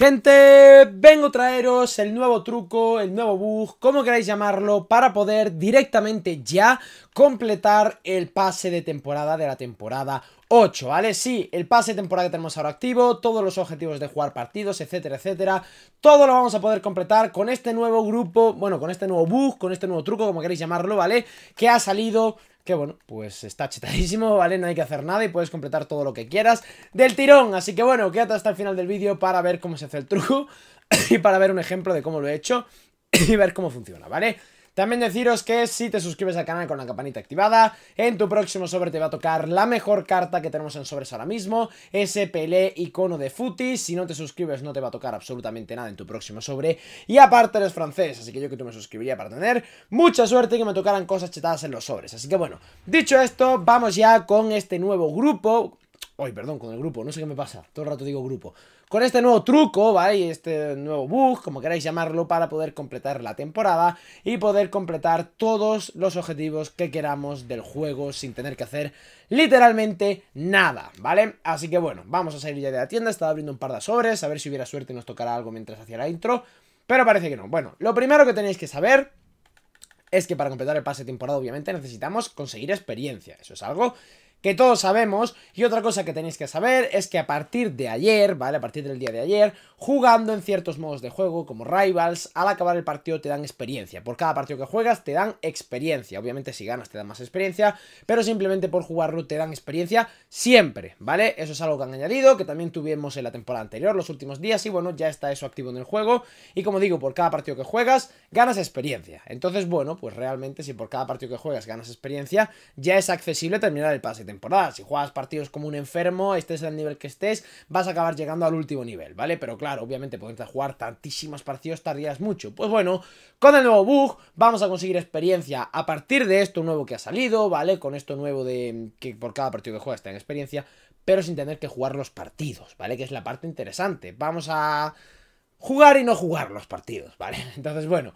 Gente, vengo a traeros el nuevo truco, el nuevo bug, como queráis llamarlo, para poder directamente ya completar el pase de temporada de la temporada 8, ¿vale? Sí, el pase de temporada que tenemos ahora activo, todos los objetivos de jugar partidos, etcétera, etcétera, todo lo vamos a poder completar con este nuevo grupo, bueno, con este nuevo bug, con este nuevo truco, como queréis llamarlo, ¿vale? Que ha salido que bueno, pues está chetadísimo, ¿vale? No hay que hacer nada y puedes completar todo lo que quieras del tirón. Así que bueno, quédate hasta el final del vídeo para ver cómo se hace el truco y para ver un ejemplo de cómo lo he hecho y ver cómo funciona, ¿vale? También deciros que si te suscribes al canal con la campanita activada, en tu próximo sobre te va a tocar la mejor carta que tenemos en sobres ahora mismo, ese Pelé icono de Futi, si no te suscribes no te va a tocar absolutamente nada en tu próximo sobre, y aparte eres francés, así que yo que tú me suscribiría para tener mucha suerte y que me tocaran cosas chetadas en los sobres, así que bueno, dicho esto, vamos ya con este nuevo grupo, Ay, perdón, con el grupo, no sé qué me pasa. Todo el rato digo grupo. Con este nuevo truco, ¿vale? este nuevo bug, como queráis llamarlo, para poder completar la temporada y poder completar todos los objetivos que queramos del juego sin tener que hacer literalmente nada, ¿vale? Así que bueno, vamos a salir ya de la tienda. Estaba abriendo un par de sobres, a ver si hubiera suerte y nos tocará algo mientras hacía la intro. Pero parece que no. Bueno, lo primero que tenéis que saber es que para completar el pase de temporada, obviamente, necesitamos conseguir experiencia. Eso es algo que todos sabemos. Y otra cosa que tenéis que saber es que a partir de ayer, ¿vale? A partir del día de ayer, jugando en ciertos modos de juego como Rivals, al acabar el partido te dan experiencia. Por cada partido que juegas te dan experiencia. Obviamente si ganas te dan más experiencia, pero simplemente por jugarlo te dan experiencia siempre, ¿vale? Eso es algo que han añadido, que también tuvimos en la temporada anterior, los últimos días, y bueno, ya está eso activo en el juego. Y como digo, por cada partido que juegas, ganas experiencia. Entonces, bueno, pues realmente si por cada partido que juegas ganas experiencia, ya es accesible terminar el pase temporada. Si juegas partidos como un enfermo, es el nivel que estés, vas a acabar llegando al último nivel, ¿vale? Pero claro, obviamente poderte jugar tantísimos partidos tardías mucho. Pues bueno, con el nuevo bug vamos a conseguir experiencia a partir de esto nuevo que ha salido, ¿vale? Con esto nuevo de que por cada partido que juegas tenga experiencia, pero sin tener que jugar los partidos, ¿vale? Que es la parte interesante. Vamos a jugar y no jugar los partidos, ¿vale? Entonces, bueno...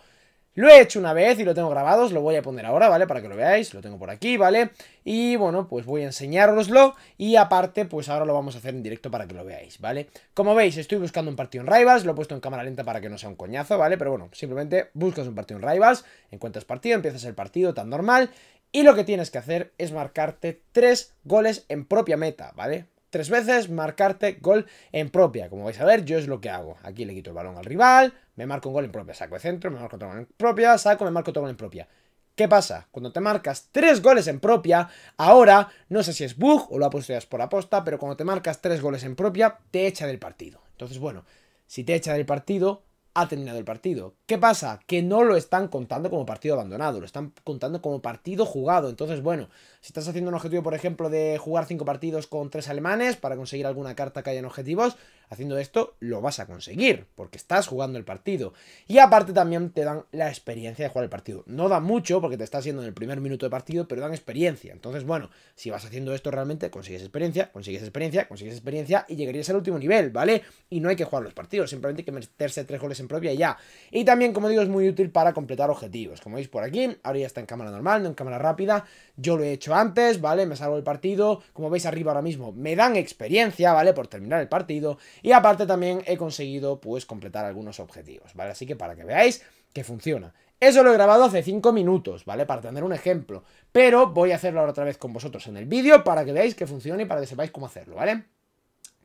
Lo he hecho una vez y lo tengo grabado, os lo voy a poner ahora, ¿vale? Para que lo veáis, lo tengo por aquí, ¿vale? Y bueno, pues voy a enseñároslo y aparte, pues ahora lo vamos a hacer en directo para que lo veáis, ¿vale? Como veis, estoy buscando un partido en Rivals, lo he puesto en cámara lenta para que no sea un coñazo, ¿vale? Pero bueno, simplemente buscas un partido en Rivals, encuentras partido, empiezas el partido tan normal y lo que tienes que hacer es marcarte tres goles en propia meta, ¿vale? Tres veces marcarte gol en propia, como vais a ver, yo es lo que hago. Aquí le quito el balón al rival, me marco un gol en propia, saco de centro, me marco otro gol en propia, saco, me marco otro gol en propia. ¿Qué pasa? Cuando te marcas tres goles en propia, ahora, no sé si es bug o lo ha puesto ya por aposta, pero cuando te marcas tres goles en propia, te echa del partido. Entonces, bueno, si te echa del partido, ha terminado el partido. ¿Qué pasa? Que no lo están contando como partido abandonado, lo están contando como partido jugado. Entonces, bueno, si estás haciendo un objetivo, por ejemplo, de jugar 5 partidos con 3 alemanes para conseguir alguna carta que haya en objetivos, haciendo esto lo vas a conseguir, porque estás jugando el partido. Y aparte también te dan la experiencia de jugar el partido. No da mucho, porque te estás haciendo en el primer minuto de partido, pero dan experiencia. Entonces, bueno, si vas haciendo esto realmente, consigues experiencia, consigues experiencia, consigues experiencia y llegarías al último nivel, ¿vale? Y no hay que jugar los partidos, simplemente hay que meterse 3 goles en propia ya. Y también, como digo, es muy útil para completar objetivos. Como veis por aquí, ahora ya está en cámara normal, no en cámara rápida. Yo lo he hecho antes, ¿vale? Me salgo el partido. Como veis arriba ahora mismo, me dan experiencia, ¿vale? Por terminar el partido. Y aparte también he conseguido, pues, completar algunos objetivos, ¿vale? Así que para que veáis que funciona. Eso lo he grabado hace 5 minutos, ¿vale? Para tener un ejemplo. Pero voy a hacerlo ahora otra vez con vosotros en el vídeo para que veáis que funciona y para que sepáis cómo hacerlo, ¿vale?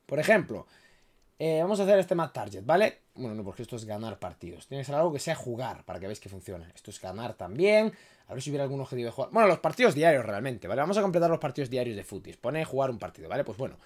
Por ejemplo, eh, vamos a hacer este map target, ¿vale? Bueno, no, porque esto es ganar partidos. Tiene que ser algo que sea jugar, para que veáis que funciona. Esto es ganar también. A ver si hubiera algún objetivo de jugar. Bueno, los partidos diarios realmente, ¿vale? Vamos a completar los partidos diarios de footies. Pone jugar un partido, ¿vale? Pues bueno,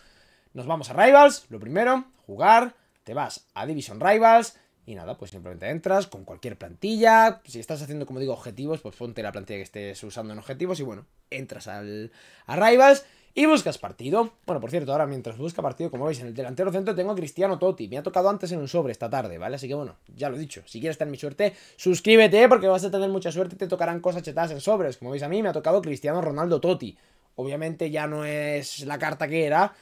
nos vamos a Rivals, lo primero, jugar. Te vas a Division Rivals. Y nada, pues simplemente entras con cualquier plantilla. Si estás haciendo, como digo, objetivos, pues ponte la plantilla que estés usando en objetivos. Y bueno, entras al, a Rivals. ¿Y buscas partido? Bueno, por cierto, ahora mientras busca partido, como veis, en el delantero centro tengo a Cristiano Totti. Me ha tocado antes en un sobre esta tarde, ¿vale? Así que bueno, ya lo he dicho. Si quieres tener mi suerte, suscríbete porque vas a tener mucha suerte y te tocarán cosas chetadas en sobres. Como veis, a mí me ha tocado Cristiano Ronaldo Totti. Obviamente ya no es la carta que era,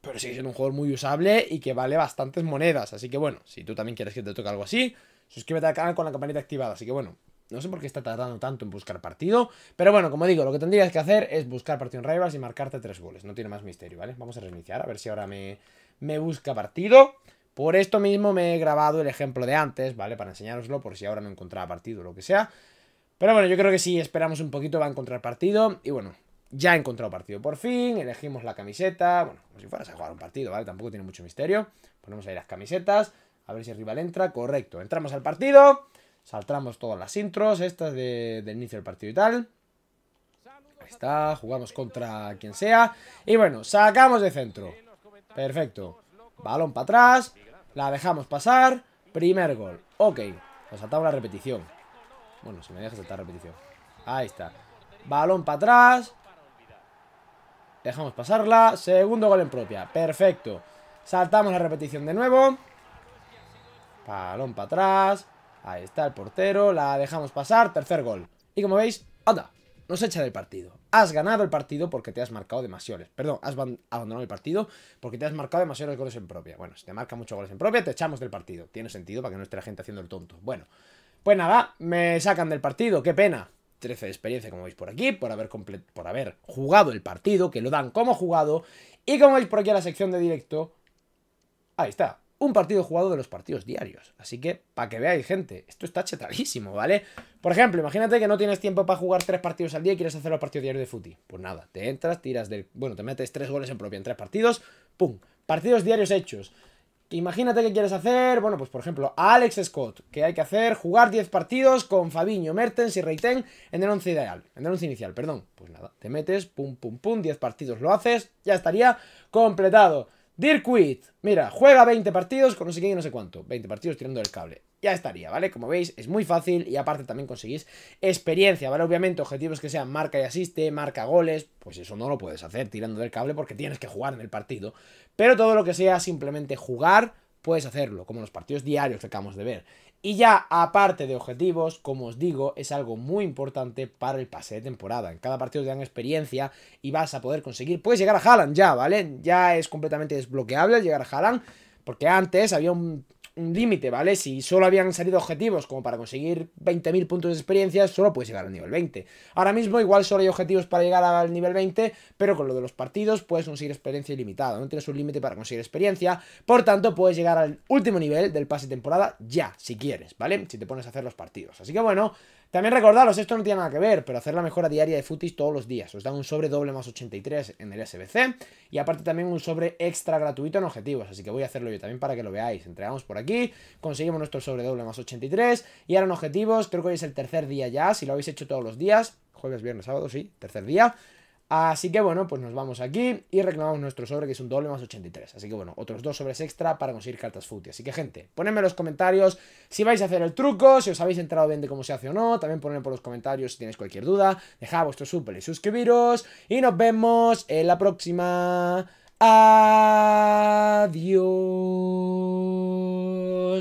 pero sigue siendo un jugador muy usable y que vale bastantes monedas. Así que bueno, si tú también quieres que te toque algo así, suscríbete al canal con la campanita activada. Así que bueno, no sé por qué está tardando tanto en buscar partido. Pero bueno, como digo, lo que tendrías que hacer es buscar partido en Rivals y marcarte tres goles. No tiene más misterio, ¿vale? Vamos a reiniciar, a ver si ahora me, me busca partido. Por esto mismo me he grabado el ejemplo de antes, ¿vale? Para enseñároslo por si ahora no encontraba partido o lo que sea. Pero bueno, yo creo que si esperamos un poquito va a encontrar partido. Y bueno, ya he encontrado partido por fin. Elegimos la camiseta. Bueno, como si fueras a jugar un partido, ¿vale? Tampoco tiene mucho misterio. Ponemos ahí las camisetas. A ver si rival entra. Correcto. Entramos al partido. Saltamos todas las intros, estas de, del inicio del partido y tal. Ahí está, jugamos contra quien sea. Y bueno, sacamos de centro. Perfecto. Balón para atrás. La dejamos pasar. Primer gol. Ok. Nos saltamos la repetición. Bueno, si me deja saltar repetición. Ahí está. Balón para atrás. Dejamos pasarla. Segundo gol en propia. Perfecto. Saltamos la repetición de nuevo. Balón para atrás. Ahí está el portero, la dejamos pasar, tercer gol. Y como veis, anda, nos echa del partido. Has ganado el partido porque te has marcado demasiados. Perdón, has abandonado el partido porque te has marcado demasiados goles en propia. Bueno, si te marca muchos goles en propia, te echamos del partido. Tiene sentido para que no esté la gente haciendo el tonto. Bueno, pues nada, me sacan del partido, qué pena. 13 de experiencia, como veis por aquí, por haber, por haber jugado el partido, que lo dan como jugado. Y como veis por aquí a la sección de directo, ahí está, un partido jugado de los partidos diarios. Así que, para que veáis, gente, esto está chetadísimo, ¿vale? Por ejemplo, imagínate que no tienes tiempo para jugar tres partidos al día y quieres hacer los partidos diarios de futi. Pues nada, te entras, tiras del... Bueno, te metes tres goles en propia en tres partidos, ¡pum! Partidos diarios hechos. Imagínate que quieres hacer, bueno, pues por ejemplo, a Alex Scott, que hay que hacer jugar 10 partidos con Fabiño, Mertens y Reiten en el once ideal, en el once inicial, perdón. Pues nada, te metes, pum, pum, pum, 10 partidos lo haces, ya estaría completado. Dirkwit, mira, juega 20 partidos con no sé quién y no sé cuánto. 20 partidos tirando el cable. Ya estaría, ¿vale? Como veis, es muy fácil y aparte también conseguís experiencia, ¿vale? Obviamente, objetivos que sean marca y asiste, marca goles, pues eso no lo puedes hacer tirando del cable porque tienes que jugar en el partido. Pero todo lo que sea simplemente jugar, puedes hacerlo, como los partidos diarios que acabamos de ver. Y ya, aparte de objetivos, como os digo, es algo muy importante para el pase de temporada. En cada partido te dan experiencia y vas a poder conseguir... Puedes llegar a Haaland ya, ¿vale? Ya es completamente desbloqueable llegar a Haaland, porque antes había un un límite, ¿vale? Si solo habían salido objetivos como para conseguir 20.000 puntos de experiencia, solo puedes llegar al nivel 20. Ahora mismo igual solo hay objetivos para llegar al nivel 20, pero con lo de los partidos puedes conseguir experiencia ilimitada, no tienes un límite para conseguir experiencia, por tanto puedes llegar al último nivel del pase temporada ya, si quieres, ¿vale? Si te pones a hacer los partidos. Así que bueno, también recordaros, esto no tiene nada que ver, pero hacer la mejora diaria de futis todos los días. Os da un sobre doble más 83 en el SBC y aparte también un sobre extra gratuito en objetivos, así que voy a hacerlo yo también para que lo veáis. Entregamos por aquí, conseguimos nuestro sobre doble más 83 y ahora en objetivos, creo que hoy es el tercer día ya, si lo habéis hecho todos los días, jueves, viernes, sábado, sí, tercer día, Así que bueno, pues nos vamos aquí y reclamamos nuestro sobre que es un doble más 83. Así que bueno, otros dos sobres extra para conseguir cartas footy. Así que gente, ponedme en los comentarios si vais a hacer el truco, si os habéis entrado bien de cómo se hace o no. También ponedme por los comentarios si tenéis cualquier duda. Dejad vuestro súper y suscribiros. Y nos vemos en la próxima. Adiós.